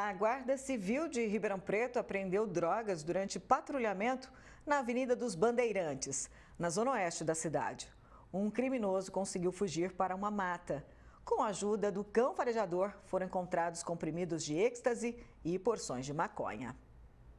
A Guarda Civil de Ribeirão Preto apreendeu drogas durante patrulhamento na Avenida dos Bandeirantes, na zona oeste da cidade. Um criminoso conseguiu fugir para uma mata. Com a ajuda do cão farejador, foram encontrados comprimidos de êxtase e porções de maconha.